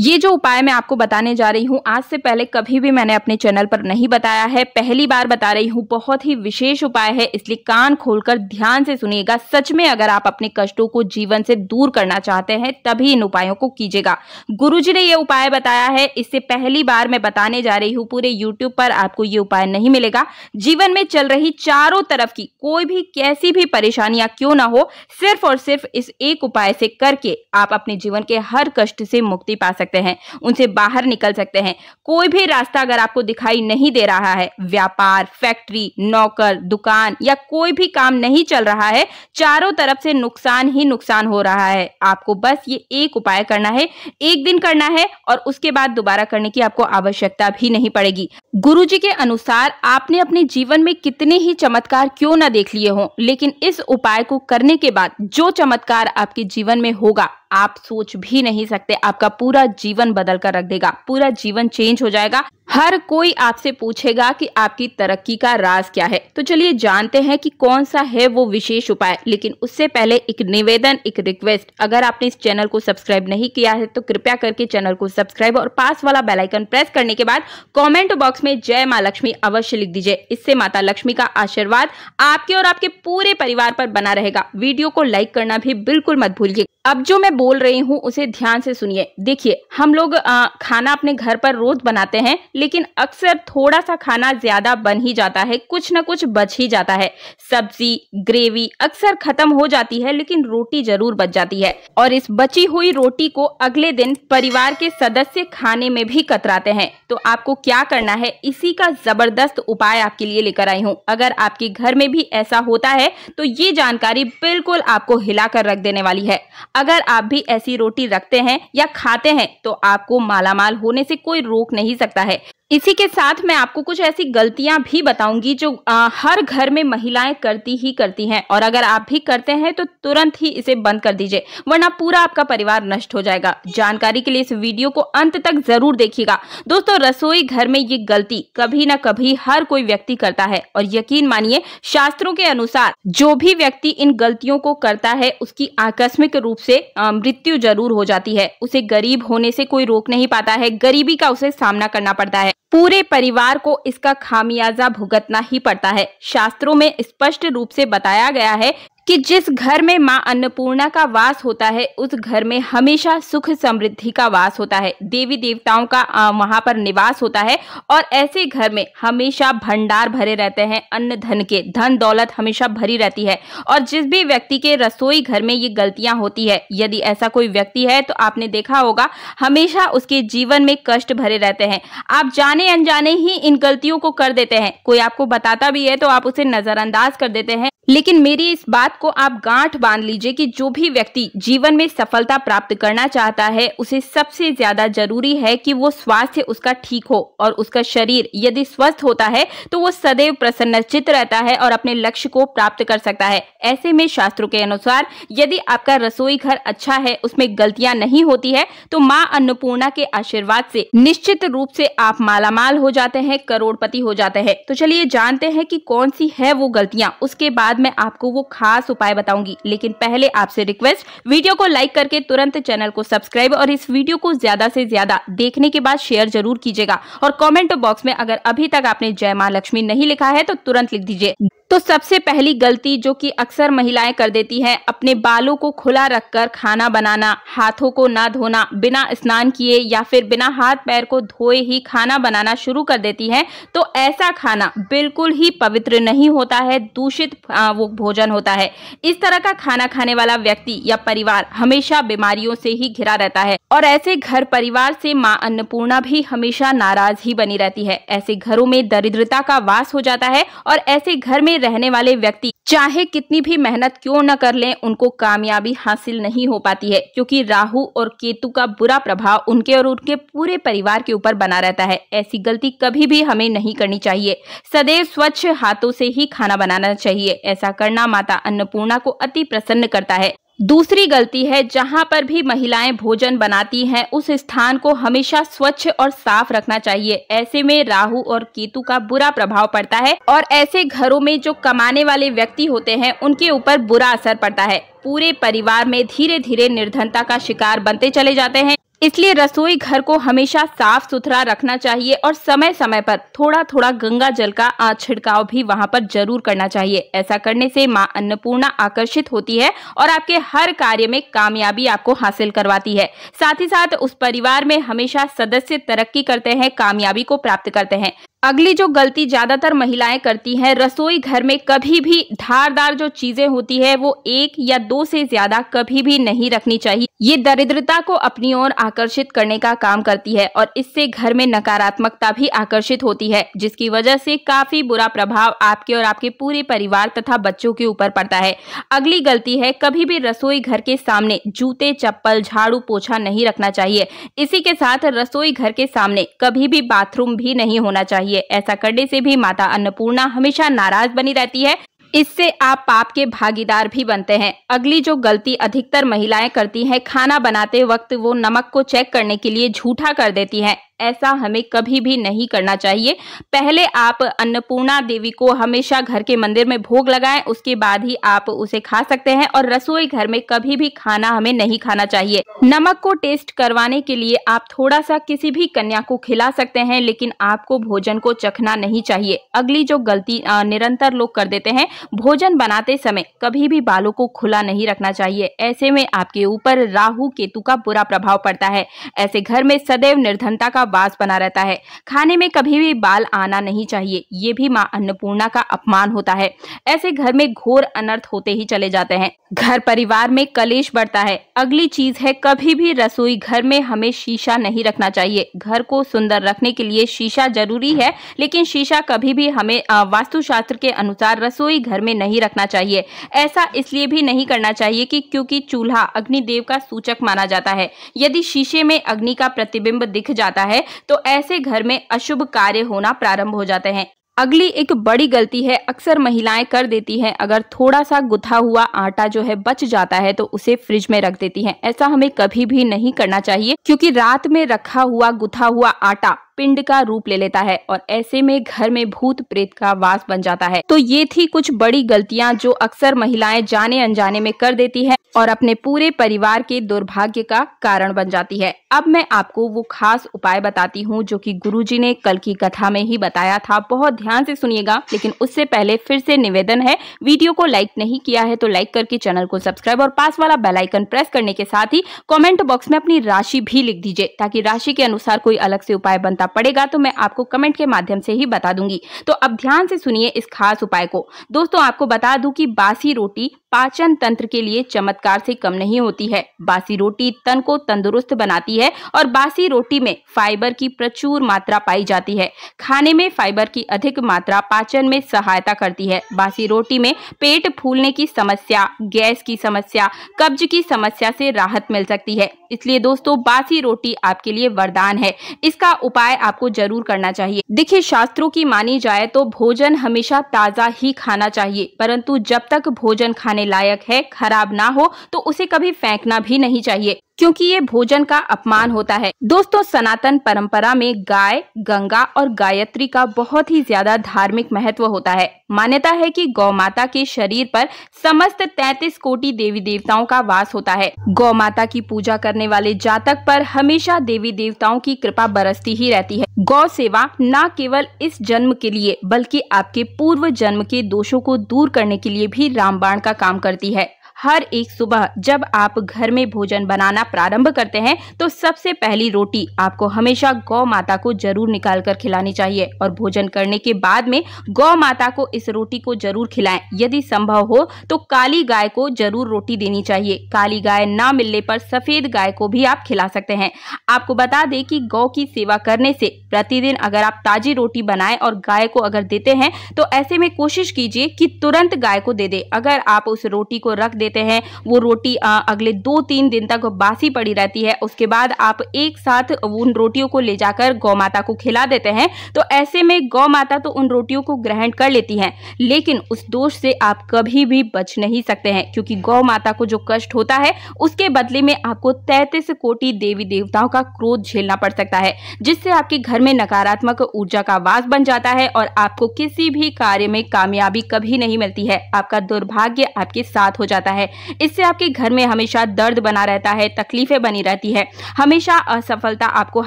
ये जो उपाय मैं आपको बताने जा रही हूँ आज से पहले कभी भी मैंने अपने चैनल पर नहीं बताया है पहली बार बता रही हूँ बहुत ही विशेष उपाय है इसलिए कान खोलकर ध्यान से सुनिएगा सच में अगर आप अपने कष्टों को जीवन से दूर करना चाहते हैं तभी इन उपायों को कीजिएगा गुरु जी ने ये उपाय बताया है इससे पहली बार मैं बताने जा रही हूँ पूरे यूट्यूब पर आपको ये उपाय नहीं मिलेगा जीवन में चल रही चारों तरफ की कोई भी कैसी भी परेशानियां क्यों ना हो सिर्फ और सिर्फ इस एक उपाय से करके आप अपने जीवन के हर कष्ट से मुक्ति पा सकते सकते हैं उनसे बाहर निकल सकते हैं कोई भी रास्ता अगर आपको दिखाई नहीं दे रहा है व्यापार फैक्ट्री नौकर दुकान या कोई भी काम नहीं चल रहा है चारों तरफ से नुकसान ही नुकसान हो रहा है आपको बस ये एक उपाय करना है एक दिन करना है और उसके बाद दोबारा करने की आपको आवश्यकता भी नहीं पड़ेगी गुरु जी के अनुसार आपने अपने जीवन में कितने ही चमत्कार क्यों ना देख लिए हों लेकिन इस उपाय को करने के बाद जो चमत्कार आपके जीवन में होगा आप सोच भी नहीं सकते आपका पूरा जीवन बदल कर रख देगा पूरा जीवन चेंज हो जाएगा हर कोई आपसे पूछेगा कि आपकी तरक्की का राज क्या है तो चलिए जानते हैं कि कौन सा है वो विशेष उपाय लेकिन उससे पहले एक निवेदन एक रिक्वेस्ट अगर आपने इस चैनल को सब्सक्राइब नहीं किया है तो कृपया करके चैनल को सब्सक्राइब और पास वाला बेलाइकन प्रेस करने के बाद कॉमेंट बॉक्स में जय माँ लक्ष्मी अवश्य लिख दीजिए इससे माता लक्ष्मी का आशीर्वाद आपके और आपके पूरे परिवार पर बना रहेगा वीडियो को लाइक करना भी बिल्कुल मत भूलिए अब जो मैं बोल रही हूँ उसे ध्यान से सुनिए देखिए हम लोग खाना अपने घर पर रोज बनाते हैं लेकिन अक्सर थोड़ा सा खाना ज्यादा बन ही जाता है कुछ ना कुछ बच ही जाता है सब्जी ग्रेवी अक्सर खत्म हो जाती है लेकिन रोटी जरूर बच जाती है और इस बची हुई रोटी को अगले दिन परिवार के सदस्य खाने में भी कतराते हैं तो आपको क्या करना है इसी का जबरदस्त उपाय आपके लिए लेकर आई हूँ अगर आपके घर में भी ऐसा होता है तो ये जानकारी बिल्कुल आपको हिला कर रख देने वाली है अगर आप भी ऐसी रोटी रखते हैं या खाते हैं तो आपको मालामाल होने से कोई रोक नहीं सकता है इसी के साथ मैं आपको कुछ ऐसी गलतियां भी बताऊंगी जो आ, हर घर में महिलाएं करती ही करती हैं और अगर आप भी करते हैं तो तुरंत ही इसे बंद कर दीजिए वरना पूरा आपका परिवार नष्ट हो जाएगा जानकारी के लिए इस वीडियो को अंत तक जरूर देखिएगा दोस्तों रसोई घर में ये गलती कभी ना कभी हर कोई व्यक्ति करता है और यकीन मानिए शास्त्रों के अनुसार जो भी व्यक्ति इन गलतियों को करता है उसकी आकस्मिक रूप से मृत्यु जरूर हो जाती है उसे गरीब होने से कोई रोक नहीं पाता है गरीबी का उसे सामना करना पड़ता है पूरे परिवार को इसका खामियाजा भुगतना ही पड़ता है शास्त्रों में स्पष्ट रूप से बताया गया है कि जिस घर में माँ अन्नपूर्णा का वास होता है उस घर में हमेशा सुख समृद्धि का वास होता है देवी देवताओं का वहां पर निवास होता है और ऐसे घर में हमेशा भंडार भरे रहते हैं अन्न धन के धन दौलत हमेशा भरी रहती है और जिस भी व्यक्ति के रसोई घर में ये गलतियां होती है यदि ऐसा कोई व्यक्ति है तो आपने देखा होगा हमेशा उसके जीवन में कष्ट भरे रहते हैं आप जाने अनजाने ही इन गलतियों को कर देते हैं कोई आपको बताता भी है तो आप उसे नजरअंदाज कर देते हैं लेकिन मेरी इस बात को आप गांठ बांध लीजिए कि जो भी व्यक्ति जीवन में सफलता प्राप्त करना चाहता है उसे सबसे ज्यादा जरूरी है कि वो स्वास्थ्य उसका ठीक हो और उसका शरीर यदि स्वस्थ होता है तो वो सदैव प्रसन्नचित रहता है और अपने लक्ष्य को प्राप्त कर सकता है ऐसे में शास्त्रों के अनुसार यदि आपका रसोई घर अच्छा है उसमें गलतियां नहीं होती है तो माँ अन्नपूर्णा के आशीर्वाद से निश्चित रूप से आप मालामाल हो जाते हैं करोड़पति हो जाते हैं तो चलिए जानते हैं कि कौन सी है वो गलतियाँ उसके बाद मैं आपको वो खास उपाय बताऊंगी लेकिन पहले आपसे रिक्वेस्ट वीडियो को लाइक करके तुरंत चैनल को सब्सक्राइब और इस वीडियो को ज्यादा से ज्यादा देखने के बाद शेयर जरूर कीजिएगा और कॉमेंट बॉक्स में अगर अभी तक आपने जय माँ लक्ष्मी नहीं लिखा है तो तुरंत लिख दीजिए तो सबसे पहली गलती जो कि अक्सर महिलाएं कर देती हैं अपने बालों को खुला रखकर खाना बनाना हाथों को ना धोना बिना स्नान किए या फिर बिना हाथ पैर को धोए ही खाना बनाना शुरू कर देती हैं तो ऐसा खाना बिल्कुल ही पवित्र नहीं होता है दूषित वो भोजन होता है इस तरह का खाना खाने वाला व्यक्ति या परिवार हमेशा बीमारियों से ही घिरा रहता है और ऐसे घर परिवार से माँ अन्नपूर्णा भी हमेशा नाराज ही बनी रहती है ऐसे घरों में दरिद्रता का वास हो जाता है और ऐसे घर में रहने वाले व्यक्ति चाहे कितनी भी मेहनत क्यों न कर लें उनको कामयाबी हासिल नहीं हो पाती है क्योंकि राहु और केतु का बुरा प्रभाव उनके और उनके पूरे परिवार के ऊपर बना रहता है ऐसी गलती कभी भी हमें नहीं करनी चाहिए सदैव स्वच्छ हाथों से ही खाना बनाना चाहिए ऐसा करना माता अन्नपूर्णा को अति प्रसन्न करता है दूसरी गलती है जहां पर भी महिलाएं भोजन बनाती हैं उस स्थान को हमेशा स्वच्छ और साफ रखना चाहिए ऐसे में राहु और केतु का बुरा प्रभाव पड़ता है और ऐसे घरों में जो कमाने वाले व्यक्ति होते हैं उनके ऊपर बुरा असर पड़ता है पूरे परिवार में धीरे धीरे निर्धनता का शिकार बनते चले जाते हैं इसलिए रसोई घर को हमेशा साफ सुथरा रखना चाहिए और समय समय पर थोड़ा थोड़ा गंगा जल का छिड़काव भी वहां पर जरूर करना चाहिए ऐसा करने से माँ अन्नपूर्णा आकर्षित होती है और आपके हर कार्य में कामयाबी आपको हासिल करवाती है साथ ही साथ उस परिवार में हमेशा सदस्य तरक्की करते हैं कामयाबी को प्राप्त करते हैं अगली जो गलती ज़्यादातर महिलाएं करती हैं रसोई घर में कभी भी धारदार जो चीज़ें होती है वो एक या दो से ज़्यादा कभी भी नहीं रखनी चाहिए ये दरिद्रता को अपनी ओर आकर्षित करने का काम करती है और इससे घर में नकारात्मकता भी आकर्षित होती है जिसकी वजह से काफ़ी बुरा प्रभाव आपके और आपके पूरे परिवार तथा बच्चों के ऊपर पड़ता है अगली गलती है कभी भी रसोई घर के सामने जूते चप्पल झाड़ू पोछा नहीं रखना चाहिए इसी के साथ रसोई घर के सामने कभी भी बाथरूम भी नहीं होना चाहिए चाहिए ऐसा करने से भी माता अन्नपूर्णा हमेशा नाराज बनी रहती है इससे आप पाप के भागीदार भी बनते हैं अगली जो गलती अधिकतर महिलाएं करती हैं खाना बनाते वक्त वो नमक को चेक करने के लिए झूठा कर देती हैं ऐसा हमें कभी भी नहीं करना चाहिए पहले आप अन्नपूर्णा देवी को हमेशा घर के मंदिर में भोग लगाएं उसके बाद ही आप उसे खा सकते हैं और रसोई घर में कभी भी खाना हमें नहीं खाना चाहिए नमक को टेस्ट करवाने के लिए आप थोड़ा सा किसी भी कन्या को खिला सकते हैं लेकिन आपको भोजन को चखना नहीं चाहिए अगली जो गलती निरंतर लोग कर देते हैं भोजन बनाते समय कभी भी बालों को खुला नहीं रखना चाहिए ऐसे में आपके ऊपर राहु केतु का बुरा प्रभाव पड़ता है ऐसे घर में सदैव निर्धनता का बास बना रहता है खाने में कभी भी बाल आना नहीं चाहिए ये भी माँ अन्नपूर्णा का अपमान होता है ऐसे घर में घोर अनर्थ होते ही चले जाते हैं घर परिवार में कलेश बढ़ता है अगली चीज है कभी भी रसोई घर में हमें शीशा नहीं रखना चाहिए घर को सुंदर रखने के लिए शीशा जरूरी है लेकिन शीशा कभी भी हमें वास्तुशास्त्र के अनुसार रसोई घर में नहीं रखना चाहिए ऐसा इसलिए भी नहीं करना चाहिए कि क्योंकि चूल्हा अग्निदेव का सूचक माना जाता है यदि शीशे में अग्नि का प्रतिबिंब दिख जाता है है तो ऐसे घर में अशुभ कार्य होना प्रारंभ हो जाते हैं अगली एक बड़ी गलती है अक्सर महिलाएं कर देती हैं अगर थोड़ा सा गुथा हुआ आटा जो है बच जाता है तो उसे फ्रिज में रख देती हैं ऐसा हमें कभी भी नहीं करना चाहिए क्योंकि रात में रखा हुआ गुथा हुआ आटा पिंड का रूप ले लेता है और ऐसे में घर में भूत प्रेत का वास बन जाता है तो ये थी कुछ बड़ी गलतियां जो अक्सर महिलाएं जाने अनजाने में कर देती है और अपने पूरे परिवार के दुर्भाग्य का कारण बन जाती है अब मैं आपको वो खास उपाय बताती हूँ जो कि गुरुजी ने कल की कथा में ही बताया था बहुत ध्यान से सुनिएगा लेकिन उससे पहले फिर से निवेदन है वीडियो को लाइक नहीं किया है तो लाइक करके चैनल को सब्सक्राइब और पास वाला बेल आइकन प्रेस करने के साथ ही कॉमेंट बॉक्स में अपनी राशि भी लिख दीजिए ताकि राशि के अनुसार कोई अलग से उपाय बनता पड़ेगा तो मैं आपको कमेंट के माध्यम से ही बता दूंगी तो अब ध्यान से सुनिए इस खास उपाय को दोस्तों आपको बता दूं कि बासी रोटी पाचन तंत्र के लिए चमत्कार से कम नहीं होती है बासी रोटी तन को तंदुरुस्त बनाती है और बासी रोटी में फाइबर की प्रचुर मात्रा पाई जाती है खाने में फाइबर की अधिक मात्रा पाचन में सहायता करती है बासी रोटी में पेट फूलने की समस्या गैस की समस्या कब्ज की समस्या से राहत मिल सकती है इसलिए दोस्तों बासी रोटी आपके लिए वरदान है इसका उपाय आपको जरूर करना चाहिए देखिए शास्त्रों की मानी जाए तो भोजन हमेशा ताजा ही खाना चाहिए परंतु जब तक भोजन खाने लायक है खराब ना हो तो उसे कभी फेंकना भी नहीं चाहिए क्योंकि ये भोजन का अपमान होता है दोस्तों सनातन परंपरा में गाय गंगा और गायत्री का बहुत ही ज्यादा धार्मिक महत्व होता है मान्यता है कि गौ माता के शरीर पर समस्त 33 कोटि देवी देवताओं का वास होता है गौ माता की पूजा करने वाले जातक पर हमेशा देवी देवताओं की कृपा बरसती ही रहती है गौ सेवा न केवल इस जन्म के लिए बल्कि आपके पूर्व जन्म के दोषों को दूर करने के लिए भी रामबाण का काम करती है हर एक सुबह जब आप घर में भोजन बनाना प्रारंभ करते हैं तो सबसे पहली रोटी आपको हमेशा गौ माता को जरूर निकाल कर खिलानी चाहिए और भोजन करने के बाद में गौ माता को इस रोटी को जरूर खिलाएं यदि संभव हो तो काली गाय को जरूर रोटी देनी चाहिए काली गाय ना मिलने पर सफेद गाय को भी आप खिला सकते हैं आपको बता दें कि गौ की सेवा करने से प्रतिदिन अगर आप ताजी रोटी बनाए और गाय को अगर देते हैं तो ऐसे में कोशिश कीजिए कि तुरंत गाय को दे दे अगर आप उस रोटी को रख दे देते हैं वो रोटी अगले दो तीन दिन तक बासी पड़ी रहती है उसके बाद आप एक साथ उन रोटियों को ले जाकर गौ माता को खिला देते हैं तो ऐसे में गौ माता तो उन रोटियों को ग्रहण कर लेती है लेकिन उस दोष से आप कभी भी बच नहीं सकते हैं क्योंकि गौ माता को जो कष्ट होता है उसके बदले में आपको तैतीस कोटि देवी देवताओं का क्रोध झेलना पड़ सकता है जिससे आपके घर में नकारात्मक ऊर्जा का वास बन जाता है और आपको किसी भी कार्य में कामयाबी कभी नहीं मिलती है आपका दुर्भाग्य आपके साथ हो जाता है है इससे आपके घर में हमेशा दर्द बना रहता है तकलीफें बनी रहती है हमेशा असफलता आपको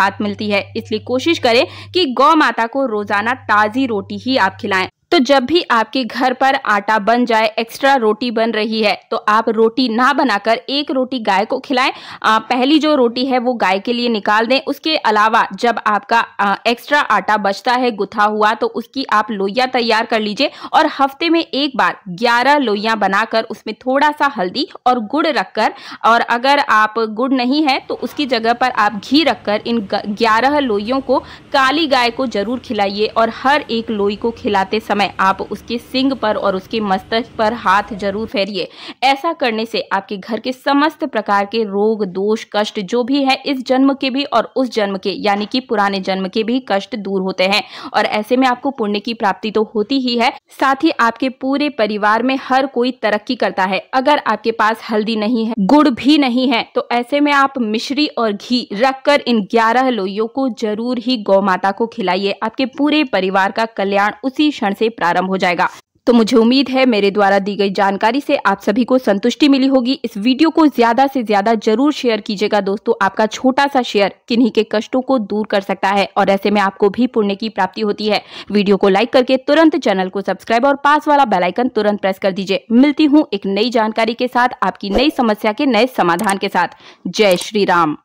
हाथ मिलती है इसलिए कोशिश करें कि गौ माता को रोजाना ताज़ी रोटी ही आप खिलाएं तो जब भी आपके घर पर आटा बन जाए एक्स्ट्रा रोटी बन रही है तो आप रोटी ना बनाकर एक रोटी गाय को खिलाएं पहली जो रोटी है वो गाय के लिए निकाल दें उसके अलावा जब आपका एक्स्ट्रा आटा बचता है गुथा हुआ तो उसकी आप लोइया तैयार कर लीजिए और हफ्ते में एक बार ग्यारह लोइया बनाकर उसमें थोड़ा सा हल्दी और गुड़ रखकर और अगर आप गुड़ नहीं है तो उसकी जगह पर आप घी रखकर इन ग्यारह लोइयों को काली गाय को जरूर खिलाइए और हर एक लोई को खिलाते समय समय आप उसके सिंग पर और उसके मस्तक पर हाथ जरूर फेरिए ऐसा करने से आपके घर के समस्त प्रकार के रोग दोष कष्ट जो भी है इस जन्म के भी और उस जन्म के यानी कि पुराने जन्म के भी कष्ट दूर होते हैं और ऐसे में आपको पुण्य की प्राप्ति तो होती ही है साथ ही आपके पूरे परिवार में हर कोई तरक्की करता है अगर आपके पास हल्दी नहीं है गुड़ भी नहीं है तो ऐसे में आप मिश्री और घी रखकर इन ग्यारह लोइयों को जरूर ही गौ माता को खिलाइए आपके पूरे परिवार का कल्याण उसी क्षण से से प्रारंभ हो जाएगा तो मुझे उम्मीद है मेरे द्वारा दी गई जानकारी से आप सभी को संतुष्टि मिली होगी इस वीडियो को ज्यादा से ज्यादा जरूर शेयर कीजिएगा दोस्तों आपका छोटा सा शेयर किन्हीं के कष्टों को दूर कर सकता है और ऐसे में आपको भी पुण्य की प्राप्ति होती है वीडियो को लाइक करके तुरंत चैनल को सब्सक्राइब और पास वाला बेलाइकन तुरंत प्रेस कर दीजिए मिलती हूँ एक नई जानकारी के साथ आपकी नई समस्या के नए समाधान के साथ जय श्री राम